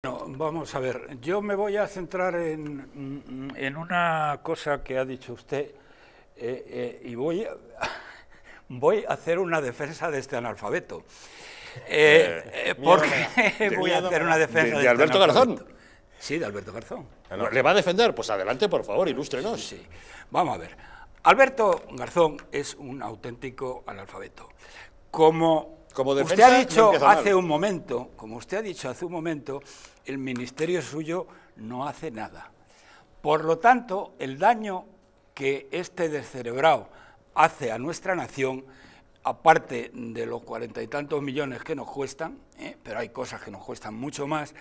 Bueno, vamos a ver, yo me voy a centrar en, mm, en una cosa que ha dicho usted eh, eh, y voy a, voy a hacer una defensa de este analfabeto. Eh, porque voy a hacer una defensa de, este Alberto Garzón. Sí, de Alberto Garzón. Ah, ¿Le va a defender? Pues adelante, por favor, ilústrenos. Sí, Vamos a ver. Alberto Garzón es un auténtico analfabeto. Como como usted ha dicho hace un momento, como usted ha dicho hace un momento, el ministerio suyo no hace nada. Por lo tanto, el daño que este descerebrado hace a nuestra nación, aparte de los cuarenta y tantos millones que nos cuestan, ¿eh? pero hay cosas que nos cuestan mucho más,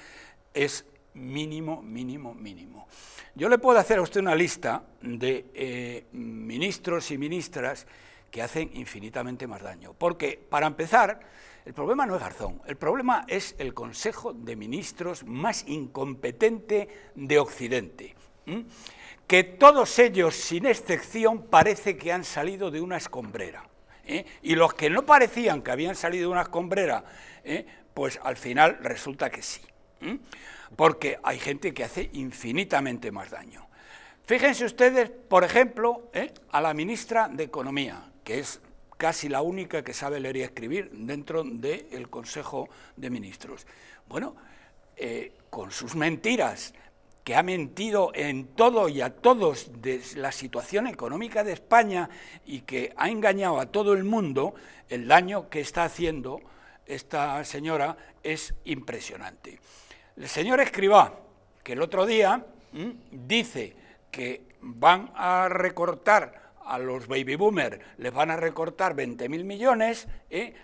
es mínimo, mínimo, mínimo. Yo le puedo hacer a usted una lista de eh, ministros y ministras que hacen infinitamente más daño. Porque, para empezar, el problema no es Garzón, el problema es el Consejo de Ministros más incompetente de Occidente, que todos ellos, sin excepción, parece que han salido de una escombrera. ¿eh? Y los que no parecían que habían salido de una escombrera, ¿eh? pues al final resulta que sí. Porque hay gente que hace infinitamente más daño. Fíjense ustedes, por ejemplo, ¿eh? a la ministra de Economía, que es casi la única que sabe leer y escribir dentro del Consejo de Ministros. Bueno, eh, con sus mentiras, que ha mentido en todo y a todos de la situación económica de España y que ha engañado a todo el mundo, el daño que está haciendo esta señora es impresionante. El señor Escribá, que el otro día dice que van a recortar a los baby boomers les van a recortar 20.000 millones, ¿eh?